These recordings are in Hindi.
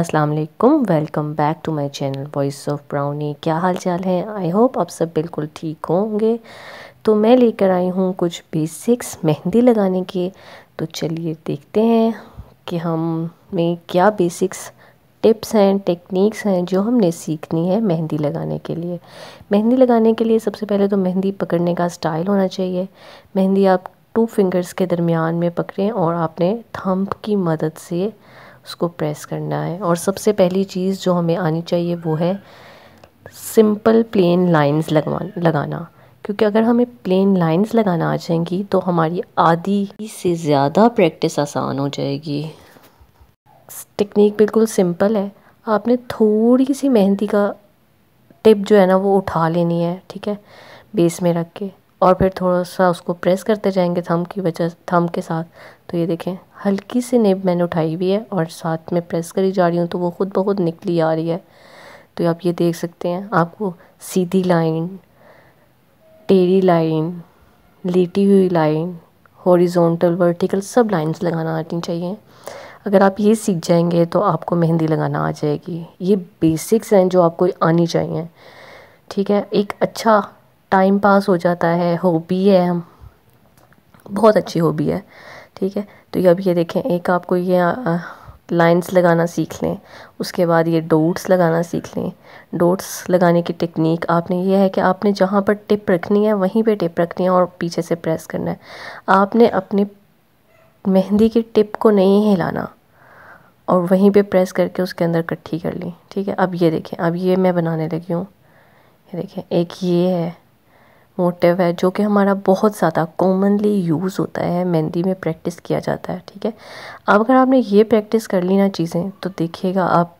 अस्सलाम welcome back to my channel voice of Brownie क्या हाल चाल है आई होप आप सब बिल्कुल ठीक होंगे तो मैं लेकर आई हूँ कुछ बेसिक्स मेहंदी लगाने के तो चलिए देखते हैं कि हम में क्या बेसिक्स टिप्स हैं टेक्निक्स हैं जो हमने सीखनी है मेहंदी लगाने के लिए मेहंदी लगाने के लिए सबसे पहले तो मेहंदी पकड़ने का स्टाइल होना चाहिए मेहंदी आप टू फिंगर्स के दरमियान में पकड़ें और आपने थम्प की मदद से उसको प्रेस करना है और सबसे पहली चीज़ जो हमें आनी चाहिए वो है सिंपल प्लेन लाइंस लगवा लगाना क्योंकि अगर हमें प्लेन लाइंस लगाना आ जाएंगी तो हमारी आधी से ज़्यादा प्रैक्टिस आसान हो जाएगी टेक्निक बिल्कुल सिंपल है आपने थोड़ी सी मेहंदी का टिप जो है ना वो उठा लेनी है ठीक है बेस में रख के और फिर थोड़ा सा उसको प्रेस करते जाएंगे थम की वजह थम के साथ तो ये देखें हल्की सी नेब मैंने उठाई हुई है और साथ में प्रेस करी जा रही हूँ तो वो खुद बहुत निकली आ रही है तो आप ये देख सकते हैं आपको सीधी लाइन टेढ़ी लाइन लेटी हुई लाइन हॉरिजॉन्टल वर्टिकल सब लाइंस लगाना आनी चाहिए अगर आप ये सीख जाएंगे तो आपको मेहंदी लगाना आ जाएगी ये बेसिक्स हैं जो आपको आनी चाहिए ठीक है एक अच्छा टाइम पास हो जाता है हॉबी है हम बहुत अच्छी हॉबी है ठीक है तो अब ये देखें एक आपको ये लाइंस लगाना सीख लें उसके बाद ये डोट्स लगाना सीख लें डोट्स लगाने की टेक्निक आपने ये है कि आपने जहाँ पर टिप रखनी है वहीं पे टिप रखनी है और पीछे से प्रेस करना है आपने अपने मेहंदी की टिप को नहीं हिलाना और वहीं पे प्रेस करके उसके अंदर इकट्ठी कर ली ठीक है अब ये देखें अब ये मैं बनाने लगी हूँ ये देखें एक ये है मोटिव है जो कि हमारा बहुत ज़्यादा कॉमनली यूज़ होता है मेहंदी में प्रैक्टिस किया जाता है ठीक है अब अगर आपने ये प्रैक्टिस कर ली ना चीज़ें तो देखिएगा आप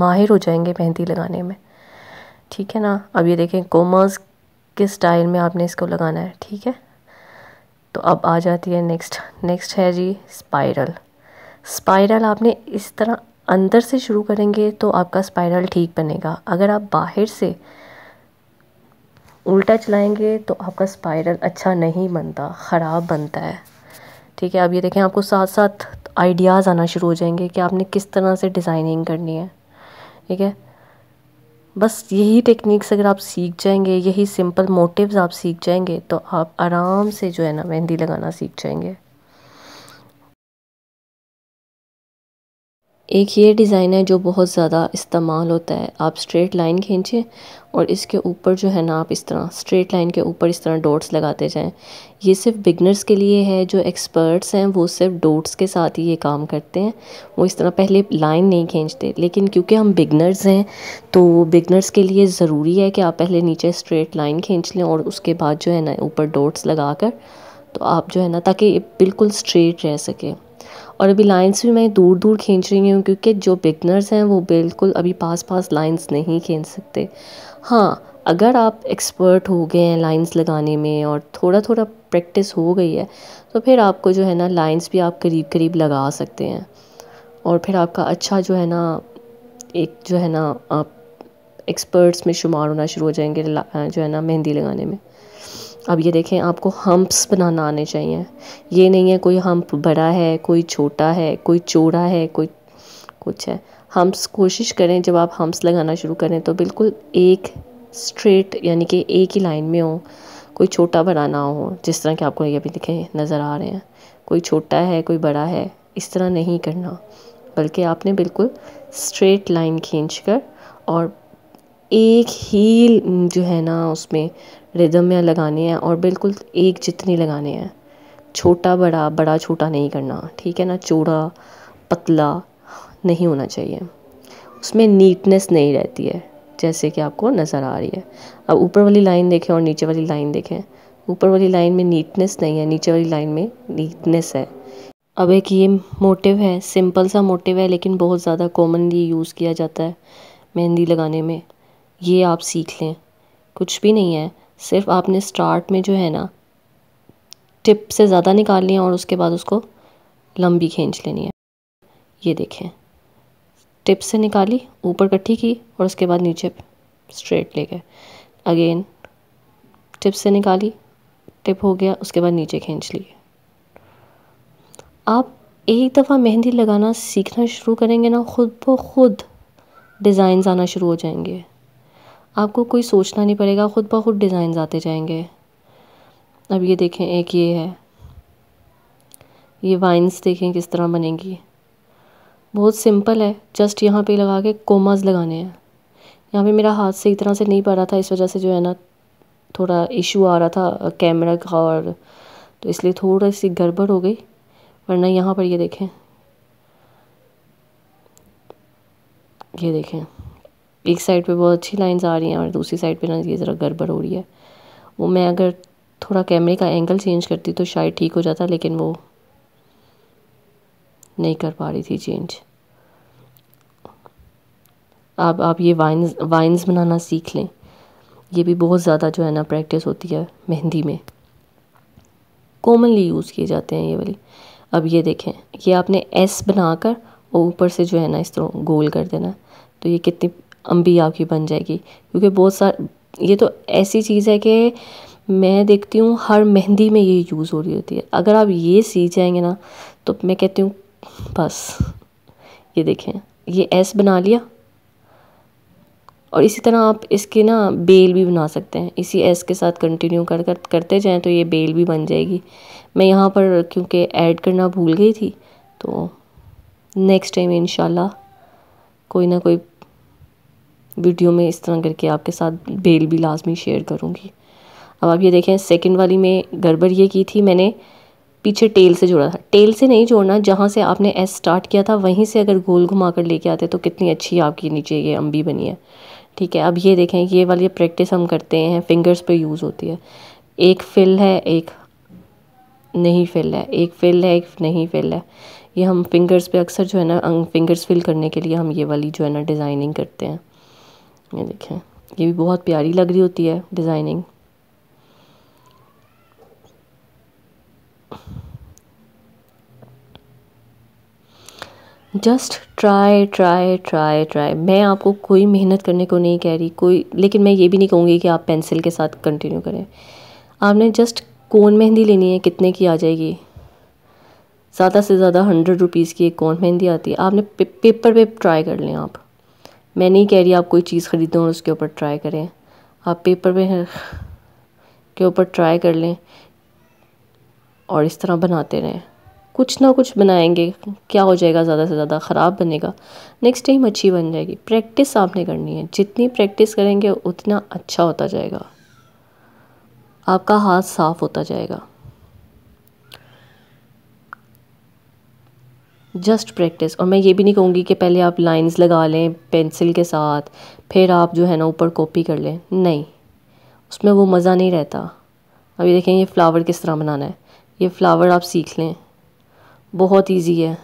माहिर हो जाएंगे मेहंदी लगाने में ठीक है ना अब ये देखें कॉमर्स के स्टाइल में आपने इसको लगाना है ठीक है तो अब आ जाती है नेक्स्ट नेक्स्ट है जी स्पाइरल स्पाइरल आपने इस तरह अंदर से शुरू करेंगे तो आपका स्पाइरल ठीक बनेगा अगर आप बाहर से उल्टा चलाएंगे तो आपका स्पाइरल अच्छा नहीं बनता ख़राब बनता है ठीक है अब ये देखें आपको साथ साथ आइडियाज़ आना शुरू हो जाएंगे कि आपने किस तरह से डिज़ाइनिंग करनी है ठीक है बस यही टेक्निक्स अगर आप सीख जाएंगे यही सिंपल मोटिव्स आप सीख जाएंगे तो आप आराम से जो है ना मेहंदी लगाना सीख जाएंगे एक ये डिज़ाइन है जो बहुत ज़्यादा इस्तेमाल होता है आप स्ट्रेट लाइन खींचें और इसके ऊपर जो है ना आप इस तरह स्ट्रेट लाइन के ऊपर इस तरह डॉट्स लगाते जाएं ये सिर्फ बिगनर्स के लिए है जो एक्सपर्ट्स हैं वो सिर्फ डॉट्स के साथ ही ये काम करते हैं वो इस तरह पहले लाइन नहीं खींचते लेकिन क्योंकि हम बिगनर्स हैं तो बिगनर्स के लिए ज़रूरी है कि आप पहले नीचे स्ट्रेट लाइन खींच लें और उसके बाद जो है ना ऊपर डॉट्स लगा कर तो आप जो है ना ताकि बिल्कुल स्ट्रेट रह सके और अभी लाइंस भी मैं दूर दूर खींच रही हूँ क्योंकि जो बिगनर्स हैं वो बिल्कुल अभी पास पास लाइंस नहीं खींच सकते हाँ अगर आप एक्सपर्ट हो गए हैं लाइंस लगाने में और थोड़ा थोड़ा प्रैक्टिस हो गई है तो फिर आपको जो है ना लाइंस भी आप करीब करीब लगा सकते हैं और फिर आपका अच्छा जो है ना एक जो है ना आप एक्सपर्ट्स में शुमार होना शुरू हो जाएंगे जो है ना मेहंदी लगाने में अब ये देखें आपको हम्प्स बनाना आने चाहिए ये नहीं है कोई हम्प बड़ा है कोई छोटा है कोई चौड़ा है कोई कुछ है हम्प्स कोशिश करें जब आप हम्प्स लगाना शुरू करें तो बिल्कुल एक स्ट्रेट यानी कि एक ही लाइन में हो कोई छोटा बड़ा ना हो जिस तरह के आपको ये भी दिखें नज़र आ रहे हैं कोई छोटा है कोई बड़ा है इस तरह नहीं करना बल्कि आपने बिल्कुल स्ट्रेट लाइन खींच कर और एक ही जो है ना उसमें रिदम में लगाने हैं और बिल्कुल एक जितनी लगाने हैं छोटा बड़ा बड़ा छोटा नहीं करना ठीक है ना चौड़ा पतला नहीं होना चाहिए उसमें नीटनेस नहीं रहती है जैसे कि आपको नज़र आ रही है अब ऊपर वाली लाइन देखें और नीचे वाली लाइन देखें ऊपर वाली लाइन में नीटनेस नहीं है नीचे वाली लाइन में नीटनेस है अब एक ये मोटिव है सिंपल सा मोटिव है लेकिन बहुत ज़्यादा कॉमनली यूज़ किया जाता है मेहंदी लगाने में ये आप सीख लें कुछ भी नहीं है सिर्फ आपने स्टार्ट में जो है ना टिप से ज़्यादा निकाल लिया और उसके बाद उसको लंबी खींच लेनी है ये देखें टिप से निकाली ऊपर कट्ठी की और उसके बाद नीचे स्ट्रेट ले गए अगेन टिप से निकाली टिप हो गया उसके बाद नीचे खींच लिए आप एक दफ़ा मेहंदी लगाना सीखना शुरू करेंगे ना ख़ुद ब खुद डिज़ाइन आना शुरू हो जाएंगे आपको कोई सोचना नहीं पड़ेगा ख़ुद ब खुद डिज़ाइन आते जाएंगे अब ये देखें एक ये है ये वाइन्स देखें किस तरह बनेंगी बहुत सिंपल है जस्ट यहाँ पे लगा के कोमाज लगाने हैं यहाँ पे मेरा हाथ सही तरह से नहीं पा रहा था इस वजह से जो है ना थोड़ा इशू आ रहा था कैमरा का और तो इसलिए थोड़ा सी गड़बड़ हो गई वरना यहाँ पर ये देखें ये देखें एक साइड पे बहुत अच्छी लाइंस आ रही हैं और दूसरी साइड पे ना ये ज़रा गड़बड़ हो रही है वो मैं अगर थोड़ा कैमरे का एंगल चेंज करती तो शायद ठीक हो जाता लेकिन वो नहीं कर पा रही थी चेंज आप आप ये वाइन्स वाइन्स बनाना सीख लें ये भी बहुत ज़्यादा जो है ना प्रैक्टिस होती है मेहंदी में कॉमनली यूज़ किए जाते हैं ये वाली अब ये देखें ये आपने एस बनाकर ऊपर से जो है ना इस तरह गोल कर देना तो ये कितनी अम्बी आपकी बन जाएगी क्योंकि बहुत सार ये तो ऐसी चीज़ है कि मैं देखती हूँ हर मेहंदी में ये यूज़ हो रही होती है अगर आप ये सीख जाएंगे ना तो मैं कहती हूँ बस ये देखें ये एस बना लिया और इसी तरह आप इसके ना बेल भी बना सकते हैं इसी एस के साथ कंटिन्यू कर कर करते जाएं तो ये बेल भी बन जाएगी मैं यहाँ पर क्योंकि ऐड करना भूल गई थी तो नेक्स्ट टाइम इन कोई ना कोई वीडियो में इस तरह करके आपके साथ बेल भी लाजमी शेयर करूँगी अब आप ये देखें सेकेंड वाली में गड़बड़ ये की थी मैंने पीछे टेल से जोड़ा था टेल से नहीं जोड़ना जहाँ से आपने एस स्टार्ट किया था वहीं से अगर गोल घुमा कर लेके आते तो कितनी अच्छी आपकी नीचे ये अम्बी बनी है ठीक है अब ये देखें ये वाली प्रैक्टिस हम करते हैं फिंगर्स पे यूज़ होती है एक फिल है एक नहीं फिल है एक फिल है एक नहीं फिल है ये हम फिंगर्स पर अक्सर जो है ना फिंगर्स फिल करने के लिए हम ये वाली जो है ना डिज़ाइनिंग करते हैं ये देखें ये भी बहुत प्यारी लग रही होती है designing just try try try try मैं आपको कोई मेहनत करने को नहीं कह रही कोई लेकिन मैं ये भी नहीं कहूँगी कि आप पेंसिल के साथ कंटिन्यू करें आपने जस्ट कौन मेहंदी लेनी है कितने की आ जाएगी ज़्यादा से ज़्यादा हंड्रेड रुपीज़ की एक कौन मेहंदी आती है आपने पे, पेपर पे ट्राई कर लें आप मैं नहीं कह रही आप कोई चीज़ ख़रीदें और उसके ऊपर ट्राई करें आप पेपर में के ऊपर ट्राई कर लें और इस तरह बनाते रहें कुछ ना कुछ बनाएंगे क्या हो जाएगा ज़्यादा से ज़्यादा ख़राब बनेगा नेक्स्ट टाइम अच्छी बन जाएगी प्रैक्टिस आपने करनी है जितनी प्रैक्टिस करेंगे उतना अच्छा होता जाएगा आपका हाथ साफ़ होता जाएगा जस्ट प्रैक्टिस और मैं ये भी नहीं कहूँगी कि पहले आप लाइंस लगा लें पेंसिल के साथ फिर आप जो है ना ऊपर कॉपी कर लें नहीं उसमें वो मज़ा नहीं रहता अभी देखें ये फ्लावर किस तरह बनाना है ये फ्लावर आप सीख लें बहुत इजी है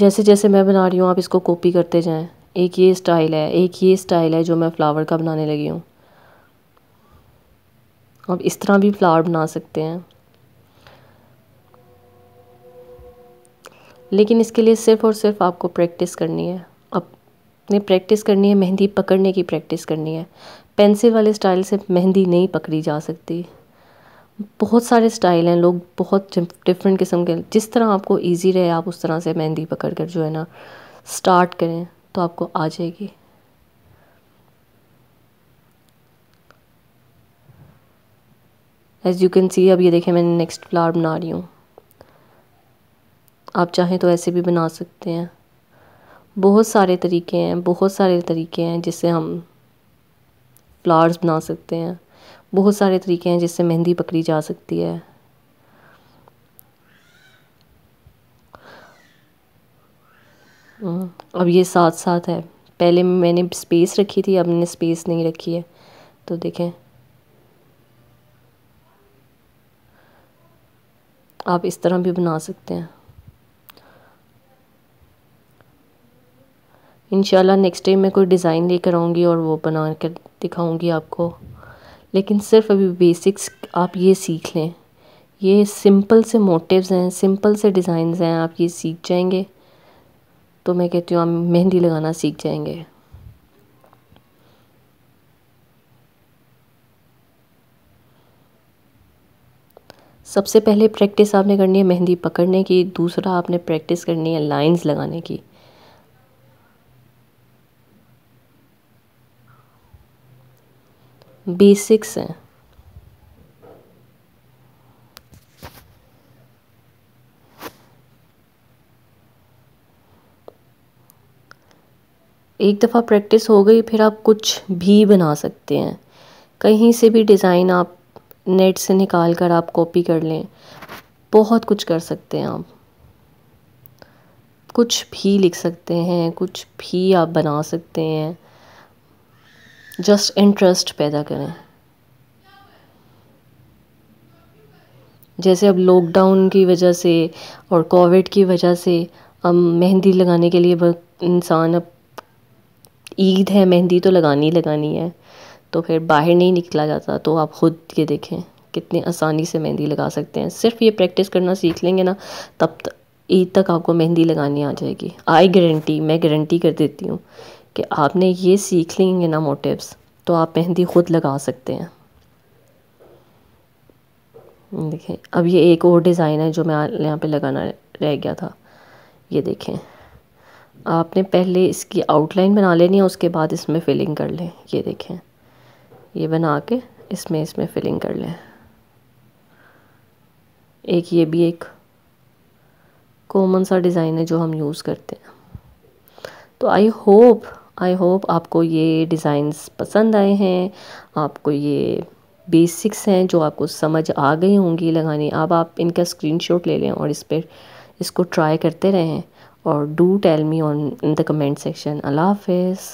जैसे जैसे मैं बना रही हूँ आप इसको कॉपी करते जाएं एक ये स्टाइल है एक ये स्टाइल है जो मैं फ़्लावर का बनाने लगी हूँ आप इस तरह भी फ्लावर बना सकते हैं लेकिन इसके लिए सिर्फ़ और सिर्फ आपको प्रैक्टिस करनी है अपने प्रैक्टिस करनी है मेहंदी पकड़ने की प्रैक्टिस करनी है पेंसिल वाले स्टाइल से मेहंदी नहीं पकड़ी जा सकती बहुत सारे स्टाइल हैं लोग बहुत डिफरेंट किस्म के जिस तरह आपको ईजी रहे आप उस तरह से मेहंदी पकड़ कर जो है ना स्टार्ट करें तो आपको आ जाएगी एज़ यू कैन सी अब ये देखें मैंने नेक्स्ट फ्लावर बना रही हूँ आप चाहें तो ऐसे भी बना सकते हैं बहुत सारे तरीके हैं बहुत सारे तरीके हैं जिससे हम फ्लावर्स बना सकते हैं बहुत सारे तरीके हैं जिससे मेहंदी पकड़ी जा सकती है हम्म, अब ये साथ साथ है पहले मैंने स्पेस रखी थी अब मैंने स्पेस नहीं रखी है तो देखें आप इस तरह भी बना सकते हैं इंशाल्लाह नेक्स्ट टाइम मैं कोई डिज़ाइन लेकर आऊँगी और वो बना कर दिखाऊँगी आपको लेकिन सिर्फ अभी बेसिक्स आप ये सीख लें ये सिंपल से मोटिव्स हैं सिंपल से डिज़ाइन हैं आप ये सीख जाएंगे तो मैं कहती हूँ आप मेहंदी लगाना सीख जाएंगे सबसे पहले प्रैक्टिस आपने करनी है मेहंदी पकड़ने की दूसरा आपने प्रैक्टिस करनी है लाइंस लगाने की बेसिक्स हैं एक दफ़ा प्रैक्टिस हो गई फिर आप कुछ भी बना सकते हैं कहीं से भी डिज़ाइन आप नेट से निकाल कर आप कॉपी कर लें बहुत कुछ कर सकते हैं आप कुछ भी लिख सकते हैं कुछ भी आप बना सकते हैं जस्ट इंटरेस्ट पैदा करें जैसे अब लॉकडाउन की वजह से और कोविड की वजह से अब मेहंदी लगाने के लिए इंसान अब ईद है मेहंदी तो लगानी लगानी है तो फिर बाहर नहीं निकला जाता तो आप ख़ुद ये देखें कितने आसानी से मेहंदी लगा सकते हैं सिर्फ ये प्रैक्टिस करना सीख लेंगे ना तब तक ईद तक आपको मेहंदी लगानी आ जाएगी आई गारंटी मैं गारंटी कर देती हूँ कि आपने ये सीख लेंगे ना मोटिव्स तो आप मेहंदी ख़ुद लगा सकते हैं देखें अब ये एक और डिज़ाइन है जो मैं यहाँ पे लगाना रह गया था ये देखें आपने पहले इसकी आउटलाइन बना लेनी है उसके बाद इसमें फिलिंग कर लें ये देखें ये बना के इसमें इसमें फिलिंग कर लें एक ये भी एक कॉमन सा डिज़ाइन है जो हम यूज़ करते हैं तो आई होप आई होप आपको ये डिज़ाइंस पसंद आए हैं आपको ये बेसिक्स हैं जो आपको समझ आ गई होंगी लगाने अब आप इनका स्क्रीनशॉट ले लें और इस पर इसको ट्राई करते रहें और do tell me on in the comment section अल्लाह हाफिज़